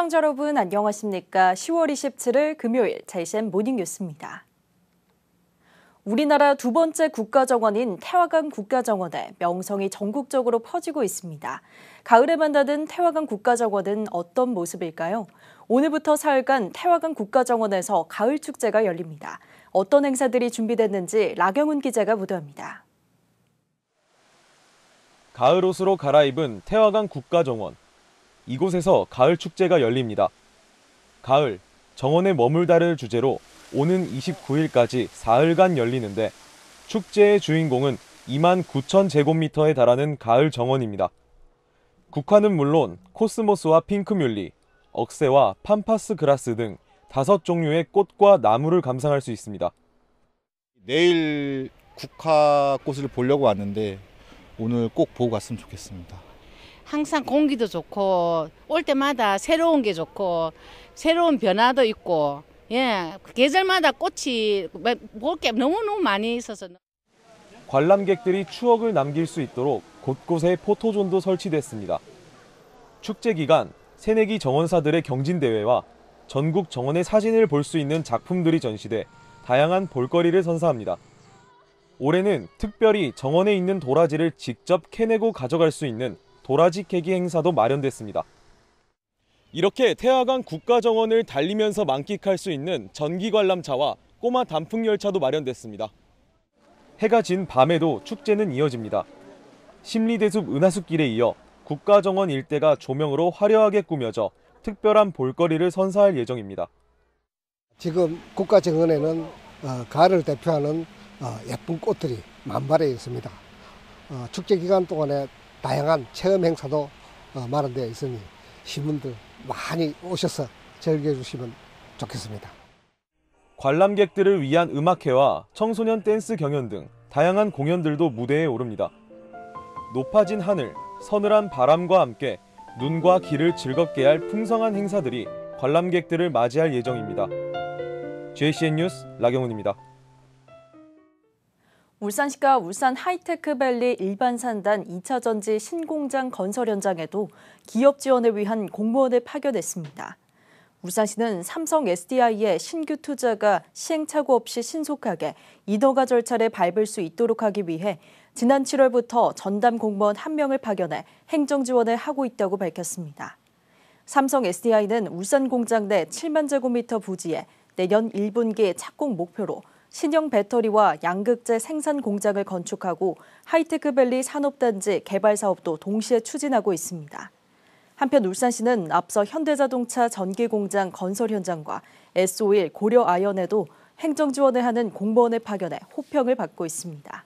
시청자 여러분 안녕하십니까? 10월 27일 금요일 j 이 n 모닝뉴스입니다. 우리나라 두 번째 국가정원인 태화강 국가정원의 명성이 전국적으로 퍼지고 있습니다. 가을에 만나는 태화강 국가정원은 어떤 모습일까요? 오늘부터 사흘간 태화강 국가정원에서 가을 축제가 열립니다. 어떤 행사들이 준비됐는지 라경훈 기자가 보도합니다. 가을 옷으로 갈아입은 태화강 국가정원. 이곳에서 가을 축제가 열립니다. 가을, 정원에 머물다를 주제로 오는 29일까지 4일간 열리는데 축제의 주인공은 2만 9천 제곱미터에 달하는 가을 정원입니다. 국화는 물론 코스모스와 핑크뮬리, 억새와 팜파스 그라스 등 다섯 종류의 꽃과 나무를 감상할 수 있습니다. 내일 국화꽃을 보려고 왔는데 오늘 꼭 보고 갔으면 좋겠습니다. 항상 공기도 좋고 올 때마다 새로운 게 좋고 새로운 변화도 있고 예 그 계절마다 꽃이 뭐, 볼게 너무너무 많이 있어서 관람객들이 추억을 남길 수 있도록 곳곳에 포토존도 설치됐습니다. 축제 기간 새내기 정원사들의 경진대회와 전국 정원의 사진을 볼 수 있는 작품들이 전시돼 다양한 볼거리를 선사합니다. 올해는 특별히 정원에 있는 도라지를 직접 캐내고 가져갈 수 있는 도라지 캐기 행사도 마련됐습니다. 이렇게 태화강 국가정원을 달리면서 만끽할 수 있는 전기 관람차와 꼬마 단풍 열차도 마련됐습니다. 해가 진 밤에도 축제는 이어집니다. 심리대숲 은하숲길에 이어 국가정원 일대가 조명으로 화려하게 꾸며져 특별한 볼거리를 선사할 예정입니다. 지금 국가정원에는 어, 가을을 대표하는 어, 예쁜 꽃들이 만발해 있습니다. 어, 축제 기간 동안에 다양한 체험 행사도 어, 마련되어 있으니 시민들 많이 오셔서 즐겨 주시면 좋겠습니다. 관람객들을 위한 음악회와 청소년 댄스 경연 등 다양한 공연들도 무대에 오릅니다. 높아진 하늘, 서늘한 바람과 함께 눈과 귀를 즐겁게 할 풍성한 행사들이 관람객들을 맞이할 예정입니다. JCN 뉴스 라경훈입니다. 울산시가 울산 하이테크밸리 일반산단 2차 전지 신공장 건설 현장에도 기업 지원을 위한 공무원을 파견했습니다. 울산시는 삼성 SDI의 신규 투자가 시행착오 없이 신속하게 이더가 절차를 밟을 수 있도록 하기 위해 지난 7월부터 전담 공무원 1명을 파견해 행정 지원을 하고 있다고 밝혔습니다. 삼성 SDI는 울산 공장 내 7만 제곱미터 부지에 내년 1분기 착공 목표로 신형 배터리와 양극재 생산 공장을 건축하고 하이테크밸리 산업단지 개발 사업도 동시에 추진하고 있습니다. 한편 울산시는 앞서 현대자동차 전기공장 건설 현장과 S51 고려아연에도 행정 지원을 하는 공무원을 파견해 호평을 받고 있습니다.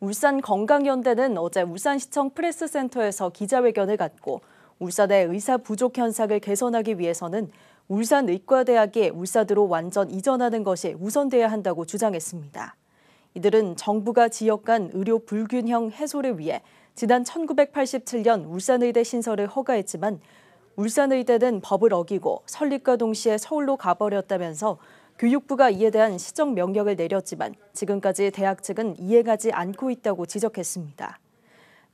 울산 건강연대는 어제 울산시청 프레스센터에서 기자회견을 갖고 울산의 의사 부족 현상을 개선하기 위해서는 울산의과대학이 울산으로 완전 이전하는 것이 우선돼야 한다고 주장했습니다. 이들은 정부가 지역 간 의료 불균형 해소를 위해 지난 1987년 울산의대 신설을 허가했지만 울산의대는 법을 어기고 설립과 동시에 서울로 가버렸다면서 교육부가 이에 대한 시정 명령을 내렸지만 지금까지 대학 측은 이해가지 않고 있다고 지적했습니다.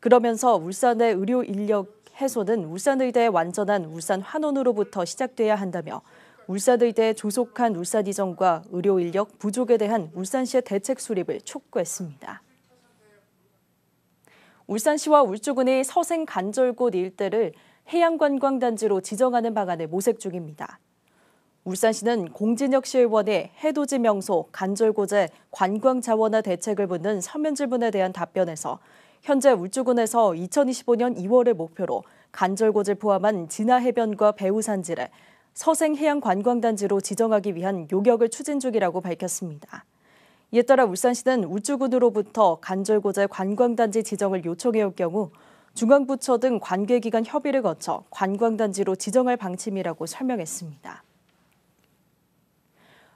그러면서 울산의 의료 인력 해소는 울산의대의 완전한 울산 환원으로부터 시작돼야 한다며 울산의대의 조속한 울산 이전과 의료 인력 부족에 대한 울산시의 대책 수립을 촉구했습니다. 울산시와 울주군의 서생 간절곶 일대를 해양관광단지로 지정하는 방안을 모색 중입니다. 울산시는 공진혁시의원의 해돋이 명소, 간절곶의 관광자원화 대책을 묻는 서면 질문에 대한 답변에서 현재 울주군에서 2025년 2월을 목표로 간절곶을 포함한 진화 해변과 배우 산지를 서생 해양 관광단지로 지정하기 위한 요격을 추진 중이라고 밝혔습니다. 이에 따라 울산시는 울주군으로부터 간절곶의 관광단지 지정을 요청해올 경우 중앙부처 등 관계기관 협의를 거쳐 관광단지로 지정할 방침이라고 설명했습니다.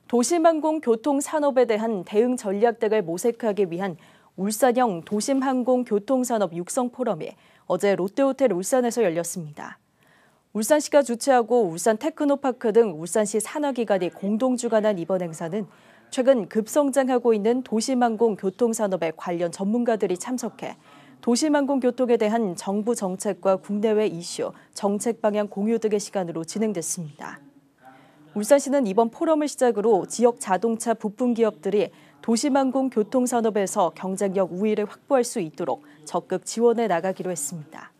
도시만공 교통산업에 대한 대응 전략 등을 모색하기 위한 울산형 도심항공교통산업 육성 포럼이 어제 롯데호텔 울산에서 열렸습니다. 울산시가 주최하고 울산 테크노파크 등 울산시 산하기관이 공동 주관한 이번 행사는 최근 급성장하고 있는 도심항공 교통산업에 관련 전문가들이 참석해 도심항공 교통에 대한 정부 정책과 국내외 이슈, 정책 방향 공유 등의 시간으로 진행됐습니다. 울산시는 이번 포럼을 시작으로 지역 자동차 부품 기업들이 도시망공 교통산업에서 경쟁력 우위를 확보할 수 있도록 적극 지원해 나가기로 했습니다.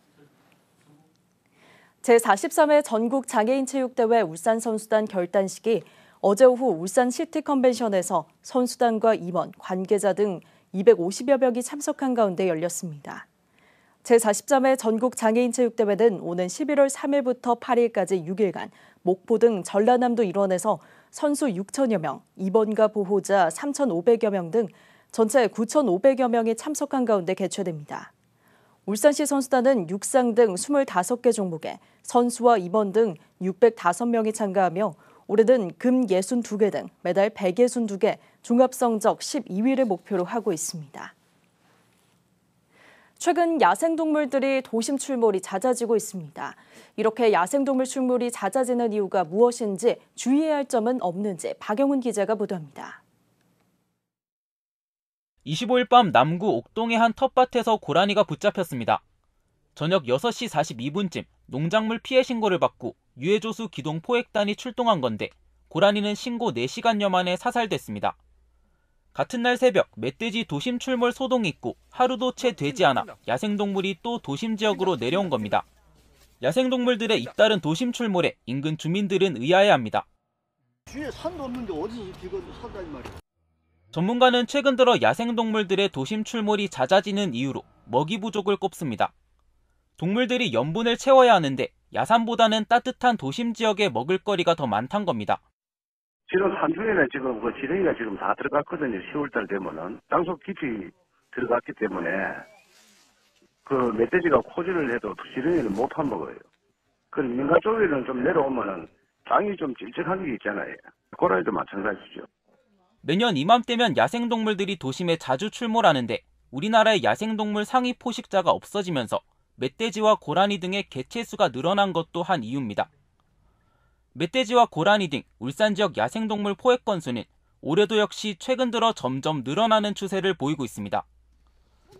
제43회 전국 장애인 체육대회 울산 선수단 결단식이 어제 오후 울산 시티 컨벤션에서 선수단과 임원, 관계자 등 250여 명이 참석한 가운데 열렸습니다. 제43회 전국 장애인 체육대회는 오는 11월 3일부터 8일까지 6일간 목포 등 전라남도 일원에서 선수 6천여 명, 입원과 보호자 3,500여 명 등 전체 9,500여 명이 참석한 가운데 개최됩니다. 울산시 선수단은 육상 등 25개 종목에 선수와 임원 등 605명이 참가하며 올해는 금 62개 등 메달 162개, 종합 성적 12위를 목표로 하고 있습니다. 최근 야생동물들이 도심 출몰이 잦아지고 있습니다. 이렇게 야생동물 출몰이 잦아지는 이유가 무엇인지 주의해야 할 점은 없는지 박영훈 기자가 보도합니다. 25일 밤 남구 옥동의 한 텃밭에서 고라니가 붙잡혔습니다. 저녁 6시 42분쯤 농작물 피해 신고를 받고 유해조수 기동 포획단이 출동한 건데 고라니는 신고 4시간여 만에 사살됐습니다. 같은 날 새벽 멧돼지 도심 출몰 소동이 있고 하루도 채 되지 않아 야생동물이 또 도심 지역으로 내려온 겁니다. 야생동물들의 잇따른 도심 출몰에 인근 주민들은 의아해합니다. 주에 산도 없는데 어디서 지금 산다니 말이야. 전문가는 최근 들어 야생동물들의 도심 출몰이 잦아지는 이유로 먹이 부족을 꼽습니다. 동물들이 염분을 채워야 하는데 야산보다는 따뜻한 도심 지역에 먹을거리가 더 많단 겁니다. 지난산주에는 지금 그 지렁이가 지금 다 들어갔거든요. 10월달 되면은 땅속 깊이 들어갔기 때문에 그 멧돼지가 코질을 해도 지렁이는 못 파먹어요. 그 민가 쪽에는 좀 내려오면은 땅이 좀 질척한 게 있잖아요. 고라에도 마찬가지죠. 매년 이맘때면 야생동물들이 도심에 자주 출몰하는데 우리나라의 야생동물 상위 포식자가 없어지면서 멧돼지와 고라니 등의 개체수가 늘어난 것도 한 이유입니다. 멧돼지와 고라니 등 울산 지역 야생동물 포획 건수는 올해도 역시 최근 들어 점점 늘어나는 추세를 보이고 있습니다.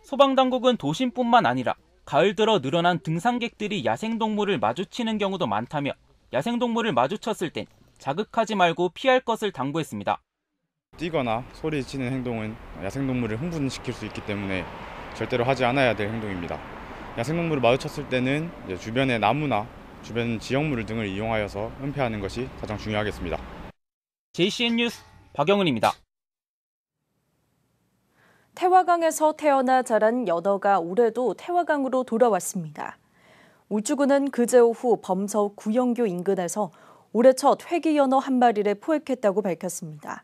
소방당국은 도심뿐만 아니라 가을 들어 늘어난 등산객들이 야생동물을 마주치는 경우도 많다며 야생동물을 마주쳤을 땐 자극하지 말고 피할 것을 당부했습니다. 뛰거나 소리 치는 행동은 야생동물을 흥분시킬 수 있기 때문에 절대로 하지 않아야 될 행동입니다. 야생동물을 마주쳤을 때는 주변의 나무나 주변 지역물 등을 이용하여서 은폐하는 것이 가장 중요하겠습니다. JCN 뉴스 박영은입니다. 태화강에서 태어나 자란 연어가 올해도 태화강으로 돌아왔습니다. 울주군은 그제 오후 범서 구영교 인근에서 올해 첫 회기 연어 한 마리를 포획했다고 밝혔습니다.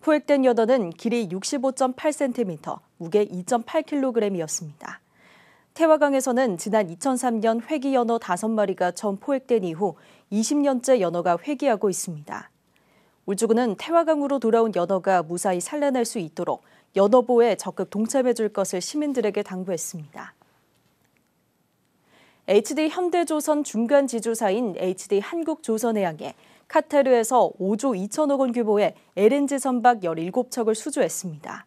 포획된 연어는 길이 65.8cm, 무게 2.8kg이었습니다. 태화강에서는 지난 2003년 회기 연어 5마리가 처음 포획된 이후 20년째 연어가 회기하고 있습니다. 울주군은 태화강으로 돌아온 연어가 무사히 산란할 수 있도록 연어보호에 적극 동참해줄 것을 시민들에게 당부했습니다. HD 현대조선 중간 지주사인 HD 한국조선해양에 카타르에서 5조 2천억 원 규모의 LNG 선박 17척을 수주했습니다.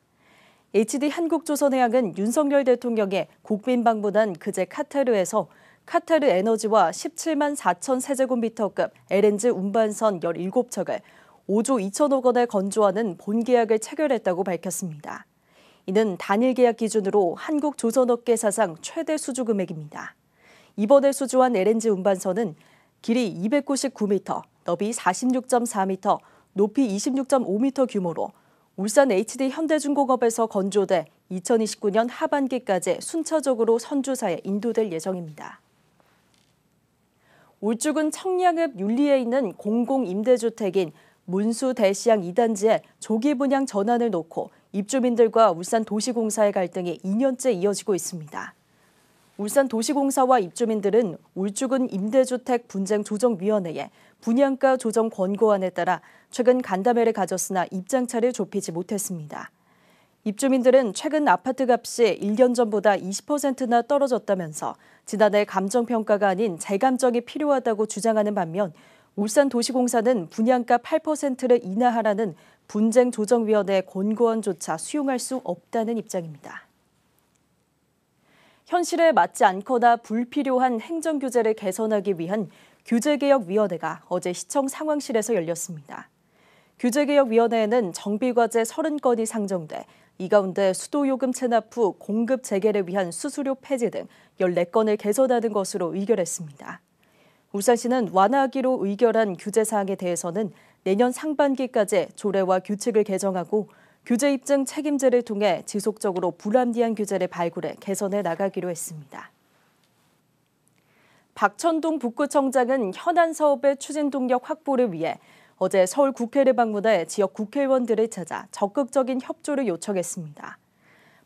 HD 한국조선해양은 윤석열 대통령의 국민방보단 그제 카타르에서 카타르 에너지와 17만 4천 세제곱미터급 LNG 운반선 17척을 5조 2천억 원에 건조하는 본계약을 체결했다고 밝혔습니다. 이는 단일 계약 기준으로 한국 조선업계 사상 최대 수주 금액입니다. 이번에 수주한 LNG 운반선은 길이 299m, 너비 46.4m, 높이 26.5m 규모로 울산 HD 현대중공업에서 건조돼 2029년 하반기까지 순차적으로 선주사에 인도될 예정입니다. 울주군 청량읍 윤리에 있는 공공임대주택인 문수 대시양 2단지에 조기 분양 전환을 놓고 입주민들과 울산 도시공사의 갈등이 2년째 이어지고 있습니다. 울산 도시공사와 입주민들은 울주군 임대주택 분쟁 조정위원회에 분양가 조정 권고안에 따라 최근 간담회를 가졌으나 입장차를 좁히지 못했습니다. 입주민들은 최근 아파트 값이 1년 전보다 20%나 떨어졌다면서 지난해 감정평가가 아닌 재감정이 필요하다고 주장하는 반면 울산도시공사는 분양가 8%를 인하하라는 분쟁조정위원회 권고안조차 수용할 수 없다는 입장입니다. 현실에 맞지 않거나 불필요한 행정 규제를 개선하기 위한 규제개혁위원회가 어제 시청 상황실에서 열렸습니다. 규제개혁위원회에는 정비과제 30건이 상정돼 이 가운데 수도요금 체납 후 공급 재개를 위한 수수료 폐지 등 14건을 개선하는 것으로 의결했습니다. 울산시는 완화하기로 의결한 규제사항에 대해서는 내년 상반기까지 조례와 규칙을 개정하고 교재 입증 책임제를 통해 지속적으로 불안디한 교재를 발굴해 개선해 나가기로 했습니다. 박천동 북구청장은 현안 사업의 추진 동력 확보를 위해 어제 서울 국회를 방문해 지역 국회의원들을 찾아 적극적인 협조를 요청했습니다.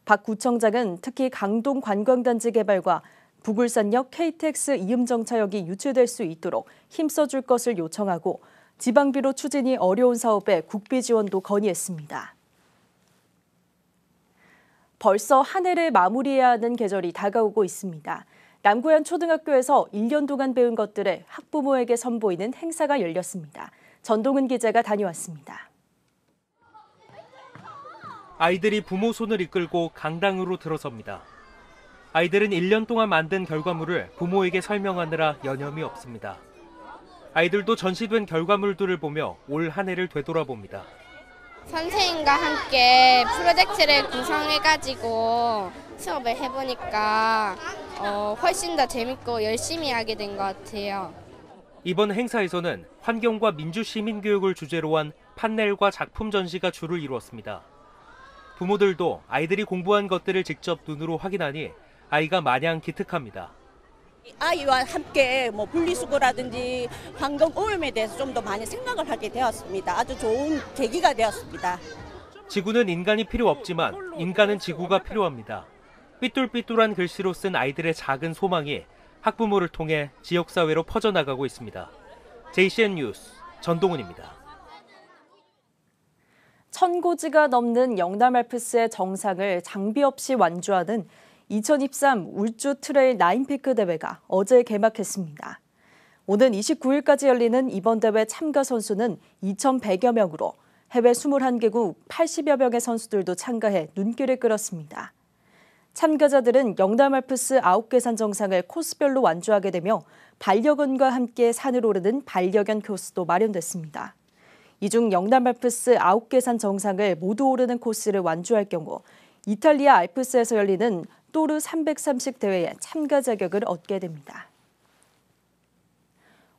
박 구청장은 특히 강동 관광단지 개발과 부굴산역 KTX 이음정차역이 유치될 수 있도록 힘써줄 것을 요청하고 지방비로 추진이 어려운 사업에 국비 지원도 건의했습니다. 벌써 한 해를 마무리해야 하는 계절이 다가오고 있습니다. 남구현 초등학교에서 1년 동안 배운 것들을 학부모에게 선보이는 행사가 열렸습니다. 전동은 기자가 다녀왔습니다. 아이들이 부모 손을 이끌고 강당으로 들어섭니다. 아이들은 1년 동안 만든 결과물을 부모에게 설명하느라 여념이 없습니다. 아이들도 전시된 결과물들을 보며 올 한 해를 되돌아봅니다. 선생님과 함께 프로젝트를 구성해가지고 수업을 해보니까 어, 훨씬 더 재밌고 열심히 하게 된 것 같아요. 이번 행사에서는 환경과 민주시민교육을 주제로 한 판넬과 작품 전시가 주를 이루었습니다. 부모들도 아이들이 공부한 것들을 직접 눈으로 확인하니 아이가 마냥 기특합니다. 아이와 함께 뭐 분리수거라든지 환경 오염에 대해서 좀 더 많이 생각을 하게 되었습니다. 아주 좋은 계기가 되었습니다. 지구는 인간이 필요 없지만 인간은 지구가 필요합니다. 삐뚤삐뚤한 글씨로 쓴 아이들의 작은 소망이 학부모를 통해 지역사회로 퍼져나가고 있습니다. JCN 뉴스 전동훈입니다. 천고지가 넘는 영남알프스의 정상을 장비 없이 완주하는 2023 울주 트레일 나인피크 대회가 어제 개막했습니다. 오는 29일까지 열리는 이번 대회 참가 선수는 2,100여 명으로 해외 21개국 80여 명의 선수들도 참가해 눈길을 끌었습니다. 참가자들은 영남 알프스 9개 산 정상을 코스별로 완주하게 되며 반려견과 함께 산을 오르는 반려견 코스도 마련됐습니다. 이 중 영남 알프스 9개 산 정상을 모두 오르는 코스를 완주할 경우 이탈리아 알프스에서 열리는 또르 330 대회에 참가 자격을 얻게 됩니다.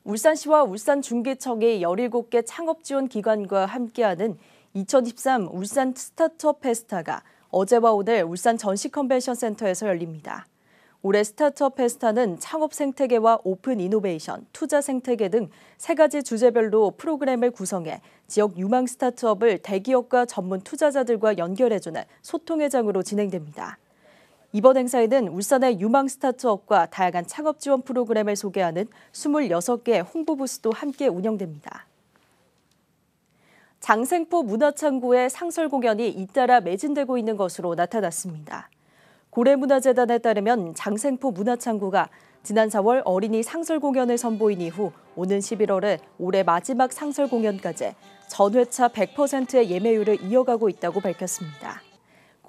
울산시와 울산중계청이 17개 창업지원 기관과 함께하는 2023 울산 스타트업 페스타가 어제와 오늘 울산 전시 컨벤션 센터에서 열립니다. 올해 스타트업 페스타는 창업 생태계와 오픈 이노베이션, 투자 생태계 등 세 가지 주제별로 프로그램을 구성해 지역 유망 스타트업을 대기업과 전문 투자자들과 연결해주는 소통의 장으로 진행됩니다. 이번 행사에는 울산의 유망 스타트업과 다양한 창업 지원 프로그램을 소개하는 26개 홍보 부스도 함께 운영됩니다. 장생포 문화창고의 상설 공연이 잇따라 매진되고 있는 것으로 나타났습니다. 고래문화재단에 따르면 장생포 문화창고가 지난 4월 어린이 상설 공연을 선보인 이후 오는 11월에 올해 마지막 상설 공연까지 전회차 100%의 예매율을 이어가고 있다고 밝혔습니다.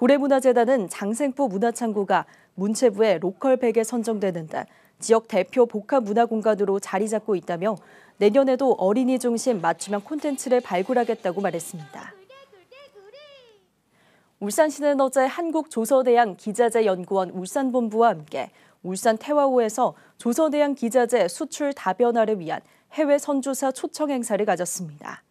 고래문화재단은 장생포 문화창고가 문체부의 로컬 백에 선정되는 등 지역 대표 복합 문화 공간으로 자리 잡고 있다며 내년에도 어린이 중심 맞춤형 콘텐츠를 발굴하겠다고 말했습니다. 울산시는 어제 한국조서대양 기자재 연구원 울산본부와 함께 울산 태화호에서 조서대양 기자재 수출 다변화를 위한 해외 선조사 초청 행사를 가졌습니다.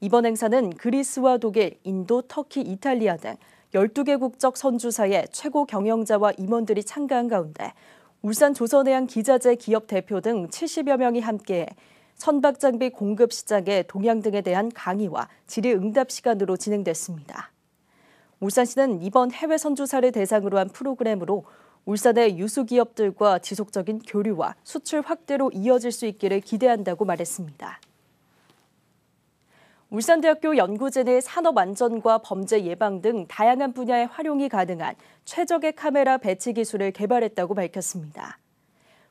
이번 행사는 그리스와 독일, 인도, 터키, 이탈리아 등 12개 국적 선주사의 최고 경영자와 임원들이 참가한 가운데 울산 조선해양 기자재 기업 대표 등 70여 명이 함께 선박 장비 공급 시장의 동향 등에 대한 강의와 질의응답 시간으로 진행됐습니다. 울산시는 이번 해외 선주사를 대상으로 한 프로그램으로 울산의 유수기업들과 지속적인 교류와 수출 확대로 이어질 수 있기를 기대한다고 말했습니다. 울산대학교 연구제 의 산업안전과 범죄 예방 등 다양한 분야의 활용이 가능한 최적의 카메라 배치 기술을 개발했다고 밝혔습니다.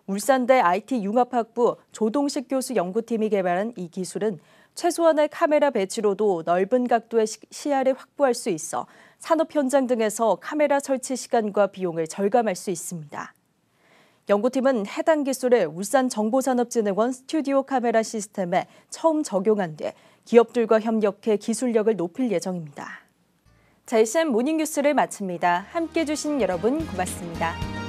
울산대 IT 융합학부 조동식 교수 연구팀이 개발한 이 기술은 최소한의 카메라 배치로도 넓은 각도의 시야를 확보할 수 있어 산업 현장 등에서 카메라 설치 시간과 비용을 절감할 수 있습니다. 연구팀은 해당 기술을 울산정보산업진흥원 스튜디오 카메라 시스템에 처음 적용한 뒤 기업들과 협력해 기술력을 높일 예정입니다. 자, 이 모닝뉴스를 마칩니다. 함께해 주신 여러분 고맙습니다.